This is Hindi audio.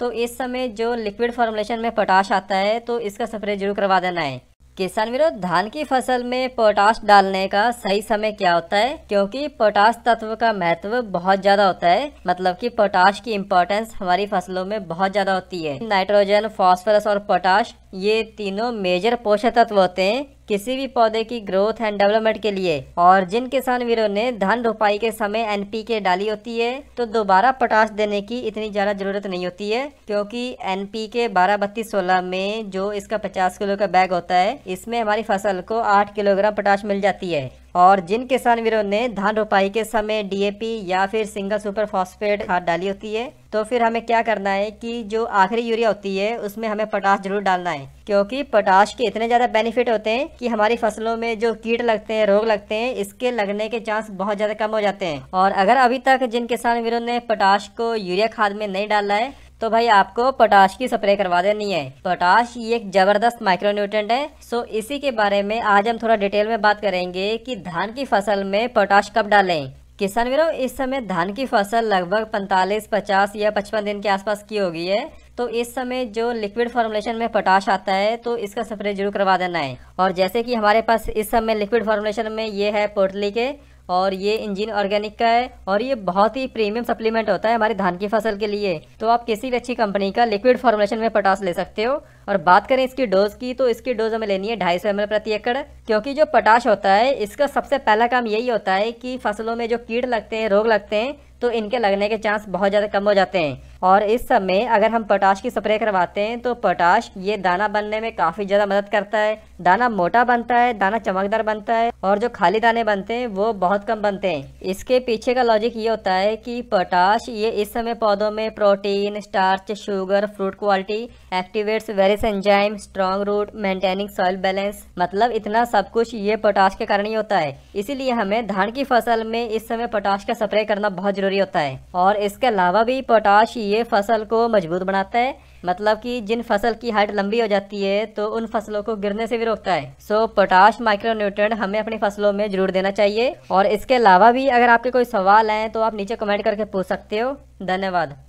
तो इस समय जो लिक्विड फॉर्मुलेशन में पोटाश आता है तो इसका स्प्रे जरूर करवा देना है किसान विरोध धान की फसल में पोटाश डालने का सही समय क्या होता है क्योंकि पोटाश तत्व का महत्व बहुत ज़्यादा होता है मतलब कि पोटाश की इम्पोर्टेंस हमारी फसलों में बहुत ज़्यादा होती है नाइट्रोजन फास्फोरस और पोटाश ये तीनों मेजर पोषक तत्व होते हैं किसी भी पौधे की ग्रोथ एंड डेवलपमेंट के लिए और जिन किसान वीरों ने धान रोपाई के समय एनपीके डाली होती है तो दोबारा पटाश देने की इतनी ज़्यादा ज़रूरत नहीं होती है क्योंकि एन पी के बारह बत्तीस सोलह में जो इसका पचास किलो का बैग होता है इसमें हमारी फसल को आठ किलोग्राम पटाश मिल जाती है और जिन किसान वीरों ने धान रोपाई के समय डीएपी या फिर सिंगल सुपर फॉस्फेट खाद डाली होती है तो फिर हमें क्या करना है कि जो आखिरी यूरिया होती है उसमें हमें पोटाश जरूर डालना है क्योंकि पोटाश के इतने ज़्यादा बेनिफिट होते हैं कि हमारी फसलों में जो कीट लगते हैं रोग लगते हैं इसके लगने के चांस बहुत ज़्यादा कम हो जाते हैं और अगर अभी तक जिन किसान वीरों ने पोटाश को यूरिया खाद में नहीं डाला है तो भाई आपको पोटाश की स्प्रे करवा देनी है पोटाश ये एक ज़बरदस्त माइक्रो है सो इसी के बारे में आज हम थोड़ा डिटेल में बात करेंगे कि धान की फसल में पोटाश कब डालें किसान वीरों इस समय धान की फसल लगभग 45, 50 या 55 दिन के आसपास की होगी है तो इस समय जो लिक्विड फॉर्मुलेशन में पोटाश आता है तो इसका स्प्रे जरूर करवा देना है और जैसे कि हमारे पास इस समय लिक्विड फॉर्मुलेशन में ये है पोटली के और ये इंजिन ऑर्गेनिक का है और ये बहुत ही प्रीमियम सप्लीमेंट होता है हमारी धान की फसल के लिए तो आप किसी भी अच्छी कंपनी का लिक्विड फॉर्मुलेशन में पोटास ले सकते हो और बात करें इसकी डोज की तो इसकी डोज हमें लेनी है ढाई सौ प्रति एकड़ क्योंकि जो पोटाश होता है इसका सबसे पहला काम यही होता है कि फसलों में जो कीट लगते हैं रोग लगते हैं तो इनके लगने के चांस बहुत ज़्यादा कम हो जाते हैं और इस समय अगर हम पोटाश की स्प्रे करवाते हैं तो पोटाश ये दाना बनने में काफ़ी ज़्यादा मदद करता है दाना मोटा बनता है दाना चमकदार बनता है और जो खाली दाने बनते हैं वो बहुत कम बनते हैं इसके पीछे का लॉजिक ये होता है कि पोटाश ये इस समय पौधों में protein starch sugar fruit quality activates very digest enzyme strong root maintaining soil balance मतलब इतना सब कुछ ये पोटाश के कारण ही होता है इसीलिए हमें धान की फसल में इस समय पोटाश का स्प्रे करना बहुत जरूरी होता है और इसके अलावा भी पोटाश ये फसल को मजबूत बनाता है मतलब कि जिन फसल की हाइट लंबी हो जाती है तो उन फसलों को गिरने से भी रोकता है सो so, पोटाश माइक्रोन्यूट्रेंट हमें अपनी फसलों में जरूर देना चाहिए और इसके अलावा भी अगर आपके कोई सवाल हैं तो आप नीचे कमेंट करके पूछ सकते हो धन्यवाद